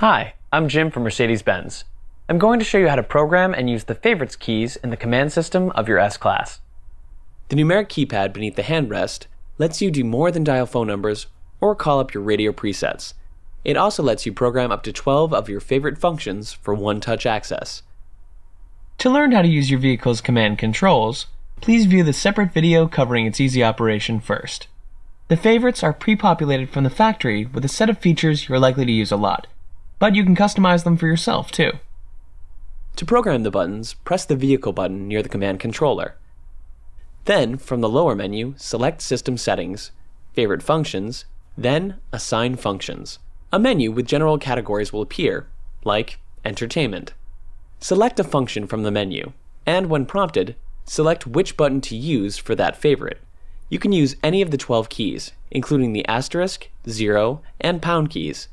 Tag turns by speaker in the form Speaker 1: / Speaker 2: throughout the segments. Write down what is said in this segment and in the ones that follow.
Speaker 1: Hi, I'm Jim from Mercedes-Benz. I'm going to show you how to program and use the favorites keys in the command system of your S-Class. The numeric keypad beneath the handrest lets you do more than dial phone numbers or call up your radio presets. It also lets you program up to 12 of your favorite functions for one-touch access. To learn how to use your vehicle's command controls, please view the separate video covering its easy operation first. The favorites are pre-populated from the factory with a set of features you're likely to use a lot, but you can customize them for yourself too. To program the buttons, press the vehicle button near the command controller. Then, from the lower menu, select System Settings, Favorite Functions, then Assign Functions. A menu with general categories will appear, like Entertainment. Select a function from the menu, and when prompted, select which button to use for that favorite. You can use any of the 12 keys, including the asterisk, zero, and pound keys,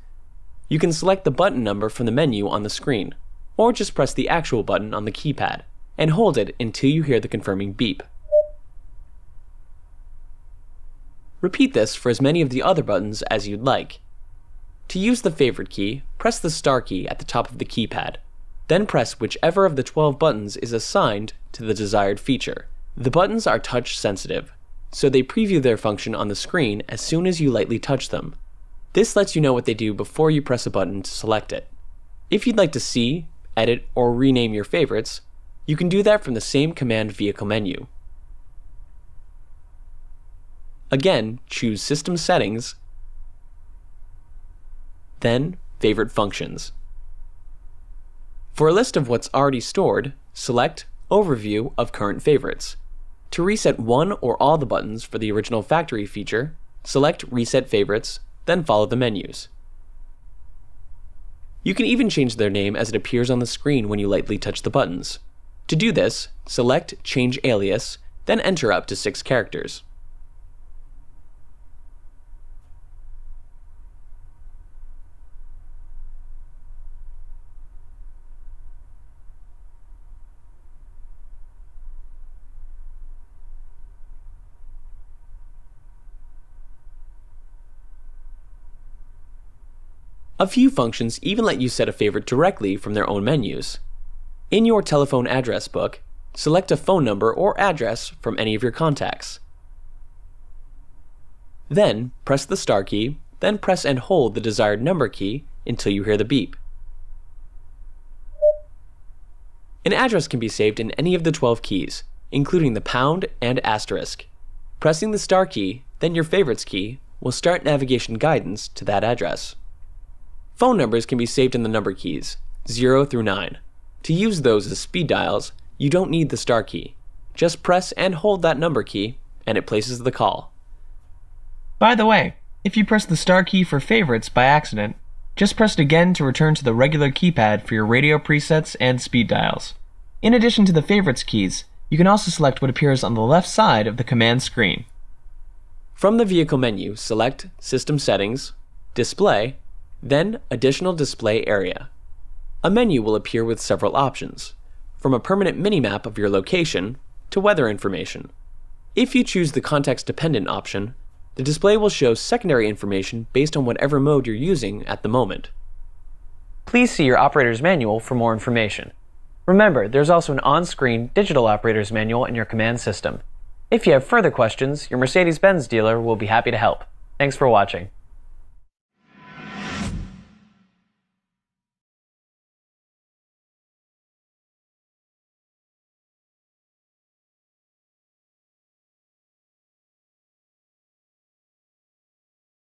Speaker 1: you can select the button number from the menu on the screen, or just press the actual button on the keypad, and hold it until you hear the confirming beep. Repeat this for as many of the other buttons as you'd like. To use the favorite key, press the star key at the top of the keypad, then press whichever of the 12 buttons is assigned to the desired feature. The buttons are touch sensitive, so they preview their function on the screen as soon as you lightly touch them, this lets you know what they do before you press a button to select it. If you'd like to see, edit, or rename your favorites, you can do that from the same command vehicle menu. Again, choose System Settings, then Favorite Functions. For a list of what's already stored, select Overview of Current Favorites. To reset one or all the buttons for the original factory feature, select Reset Favorites then follow the menus. You can even change their name as it appears on the screen when you lightly touch the buttons. To do this, select Change Alias, then enter up to six characters. A few functions even let you set a favorite directly from their own menus. In your telephone address book, select a phone number or address from any of your contacts. Then press the star key, then press and hold the desired number key until you hear the beep. An address can be saved in any of the 12 keys, including the pound and asterisk. Pressing the star key, then your favorites key, will start navigation guidance to that address. Phone numbers can be saved in the number keys, 0 through 9. To use those as speed dials, you don't need the star key. Just press and hold that number key, and it places the call. By the way, if you press the star key for favorites by accident, just press it again to return to the regular keypad for your radio presets and speed dials. In addition to the favorites keys, you can also select what appears on the left side of the command screen. From the vehicle menu, select System Settings, Display, then Additional Display Area. A menu will appear with several options, from a permanent minimap of your location to weather information. If you choose the context-dependent option, the display will show secondary information based on whatever mode you're using at the moment. Please see your operator's manual for more information. Remember, there's also an on-screen digital operator's manual in your command system. If you have further questions, your Mercedes-Benz dealer will be happy to help. Thanks for watching.